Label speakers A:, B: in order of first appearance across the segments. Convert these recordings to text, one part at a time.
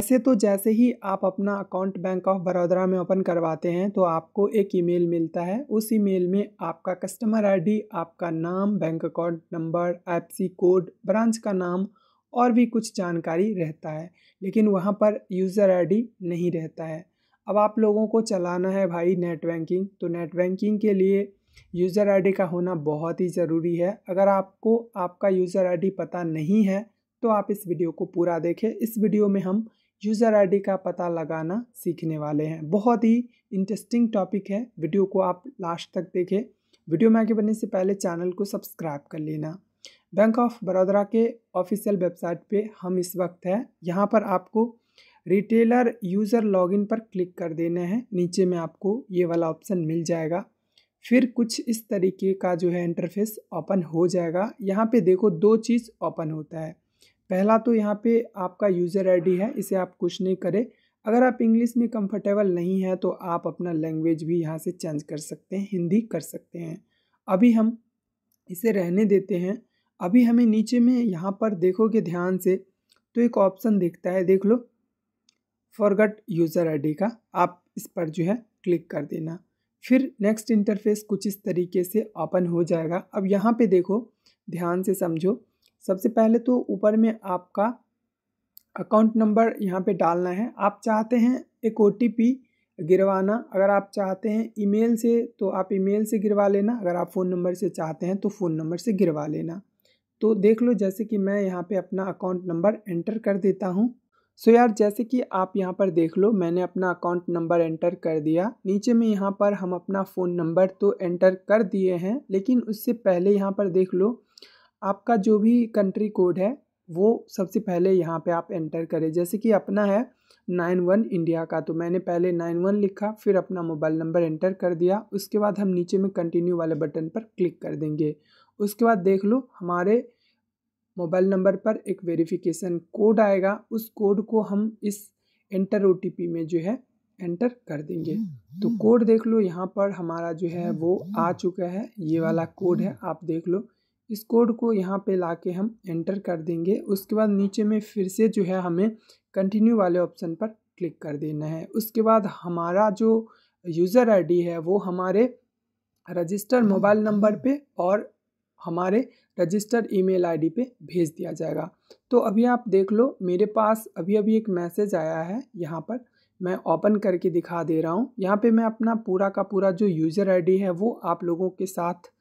A: ऐसे तो जैसे ही आप अपना अकाउंट बैंक ऑफ बड़ौदा में ओपन करवाते हैं तो आपको एक ईमेल मिलता है उस ईमेल में आपका कस्टमर आईडी, आपका नाम bank account number IFSC code branch का नाम और भी कुछ जानकारी रहता है लेकिन वहाँ पर यूज़र आईडी नहीं रहता है अब आप लोगों को चलाना है भाई नेट बैंकिंग तो नेट बैंकिंग के लिए यूज़र आईडी का होना बहुत ही ज़रूरी है अगर आपको आपका यूज़र आईडी पता नहीं है तो आप इस वीडियो को पूरा देखें इस वीडियो में हम यूज़र आईडी का पता लगाना सीखने वाले हैं बहुत ही इंटरेस्टिंग टॉपिक है वीडियो को आप लास्ट तक देखें वीडियो में आगे बढ़ने से पहले चैनल को सब्सक्राइब कर लेना बैंक ऑफ बड़ौदा के ऑफिशियल वेबसाइट पे हम इस वक्त हैं यहाँ पर आपको रिटेलर यूज़र लॉगिन पर क्लिक कर देना है नीचे में आपको ये वाला ऑप्शन मिल जाएगा फिर कुछ इस तरीके का जो है इंटरफेस ओपन हो जाएगा यहाँ पे देखो दो चीज़ ओपन होता है पहला तो यहाँ पे आपका यूज़र आईडी है इसे आप कुछ नहीं करें अगर आप इंग्लिश में कंफर्टेबल नहीं हैं तो आप अपना लैंग्वेज भी यहाँ से चेंज कर सकते हैं हिंदी कर सकते हैं अभी हम इसे रहने देते हैं अभी हमें नीचे में यहाँ पर देखोगे ध्यान से तो एक ऑप्शन दिखता है देख लो फॉरगट यूज़र आई का आप इस पर जो है क्लिक कर देना फिर नेक्स्ट इंटरफेस कुछ इस तरीके से ओपन हो जाएगा अब यहाँ पे देखो ध्यान से समझो सबसे पहले तो ऊपर में आपका अकाउंट नंबर यहाँ पे डालना है आप चाहते हैं एक ओ गिरवाना अगर आप चाहते हैं ईमेल से तो आप ईमेल से गिरवा लेना अगर आप फ़ोन नंबर से चाहते हैं तो फ़ोन नंबर से गिरवा लेना तो देख लो जैसे कि मैं यहाँ पे अपना अकाउंट नंबर एंटर कर देता हूँ सो यार जैसे कि आप यहाँ पर देख लो मैंने अपना अकाउंट नंबर एंटर कर दिया नीचे में यहाँ पर हम अपना फ़ोन नंबर तो एंटर कर दिए हैं लेकिन उससे पहले यहाँ पर देख लो आपका जो भी कंट्री कोड है वो सबसे पहले यहाँ पे आप एंटर करें जैसे कि अपना है नाइन वन इंडिया का तो मैंने पहले नाइन वन लिखा फिर अपना मोबाइल नंबर एंटर कर दिया उसके बाद हम नीचे में कंटिन्यू वाले बटन पर क्लिक कर देंगे उसके बाद देख लो हमारे मोबाइल नंबर पर एक वेरिफिकेशन कोड आएगा उस कोड को हम इस एंटर ओ में जो है एंटर कर देंगे तो कोड hmm. देख लो यहाँ पर हमारा जो है hmm. वो आ चुका है ये वाला कोड है आप देख लो इस कोड को यहाँ पे ला के हम एंटर कर देंगे उसके बाद नीचे में फिर से जो है हमें कंटिन्यू वाले ऑप्शन पर क्लिक कर देना है उसके बाद हमारा जो यूज़र आईडी है वो हमारे रजिस्टर मोबाइल नंबर पे और हमारे रजिस्टर ईमेल आईडी पे भेज दिया जाएगा तो अभी आप देख लो मेरे पास अभी अभी एक मैसेज आया है यहाँ पर मैं ओपन करके दिखा दे रहा हूँ यहाँ पे मैं अपना पूरा का पूरा जो यूज़र आईडी है वो आप लोगों के साथ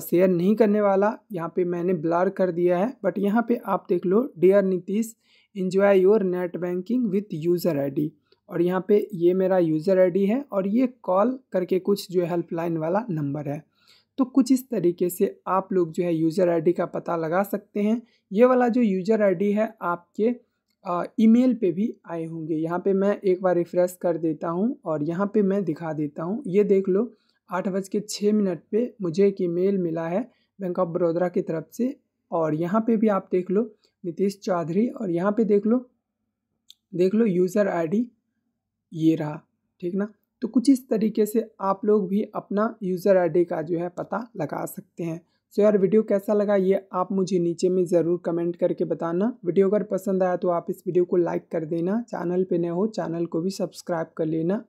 A: शेयर नहीं करने वाला यहाँ पे मैंने ब्लर कर दिया है बट यहाँ पे आप देख लो dear Nitish enjoy your net banking with user I और यहाँ पे ये मेरा यूज़र आई है और ये कॉल करके कुछ जो हेल्पलाइन वाला नंबर है तो कुछ इस तरीके से आप लोग जो है यूज़र आई का पता लगा सकते हैं ये वाला जो यूज़र आई है आपके ईमेल पे भी आए होंगे यहाँ पे मैं एक बार रिफ़्रेश कर देता हूँ और यहाँ पे मैं दिखा देता हूँ ये देख लो आठ बज के छः मिनट पर मुझे एक ईमेल मिला है बैंक ऑफ बड़ौदा की तरफ से और यहाँ पे भी आप देख लो नीतीश चौधरी और यहाँ पे देख लो देख लो यूज़र आईडी ये रहा ठीक ना तो कुछ इस तरीके से आप लोग भी अपना यूज़र आईडी का जो है पता लगा सकते हैं सो तो यार वीडियो कैसा लगा ये आप मुझे नीचे में ज़रूर कमेंट करके बताना वीडियो अगर पसंद आया तो आप इस वीडियो को लाइक कर देना चैनल पर नए हो चैनल को भी सब्सक्राइब कर लेना